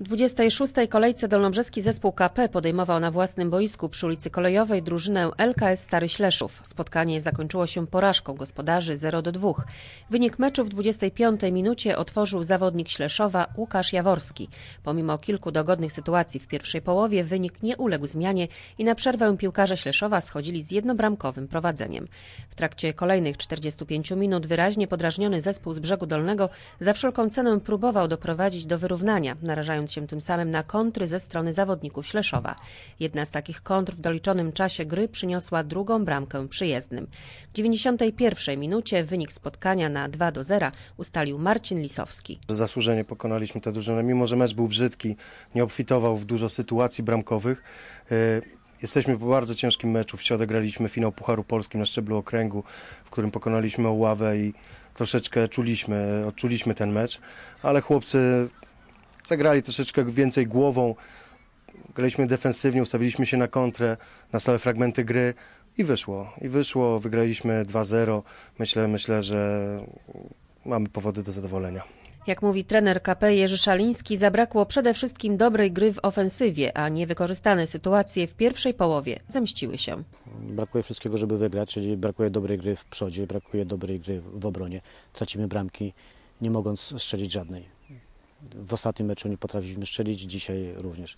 W 26. kolejce dolnobrzeski zespół KP podejmował na własnym boisku przy ulicy Kolejowej drużynę LKS Stary Śleszów. Spotkanie zakończyło się porażką gospodarzy 0-2. Wynik meczu w 25. minucie otworzył zawodnik Śleszowa Łukasz Jaworski. Pomimo kilku dogodnych sytuacji w pierwszej połowie wynik nie uległ zmianie i na przerwę piłkarze Śleszowa schodzili z jednobramkowym prowadzeniem. W trakcie kolejnych 45 minut wyraźnie podrażniony zespół z brzegu dolnego za wszelką cenę próbował doprowadzić do wyrównania, narażając się tym samym na kontry ze strony zawodników Śleszowa. Jedna z takich kontr w doliczonym czasie gry przyniosła drugą bramkę przyjezdnym. W 91 minucie wynik spotkania na 2 do 0 ustalił Marcin Lisowski. Zasłużenie pokonaliśmy tę drużynę, mimo że mecz był brzydki, nie obfitował w dużo sytuacji bramkowych. E, jesteśmy po bardzo ciężkim meczu. W środę graliśmy finał Pucharu Polskim na szczeblu okręgu, w którym pokonaliśmy Oławę i troszeczkę czuliśmy, odczuliśmy ten mecz, ale chłopcy Zagrali troszeczkę więcej głową, graliśmy defensywnie, ustawiliśmy się na kontrę, na stałe fragmenty gry i wyszło. I wyszło, wygraliśmy 2-0. Myślę, myślę, że mamy powody do zadowolenia. Jak mówi trener KP Jerzy Szaliński, zabrakło przede wszystkim dobrej gry w ofensywie, a niewykorzystane sytuacje w pierwszej połowie zemściły się. Brakuje wszystkiego, żeby wygrać, czyli brakuje dobrej gry w przodzie, brakuje dobrej gry w obronie. Tracimy bramki, nie mogąc strzelić żadnej. W ostatnim meczu nie potrafiliśmy strzelić, dzisiaj również.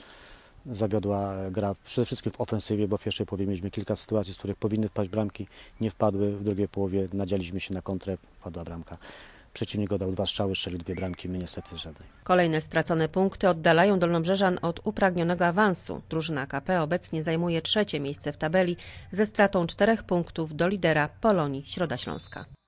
Zawiodła gra przede wszystkim w ofensywie, bo w pierwszej połowie mieliśmy kilka sytuacji, z których powinny wpaść bramki, nie wpadły. W drugiej połowie nadzieliśmy się na kontrę, padła bramka. Przeciwnik dał dwa strzały, strzelił dwie bramki, my niestety żadnej. Kolejne stracone punkty oddalają Dolnobrzeżan od upragnionego awansu. Drużyna KP obecnie zajmuje trzecie miejsce w tabeli ze stratą czterech punktów do lidera Polonii Środa Śląska.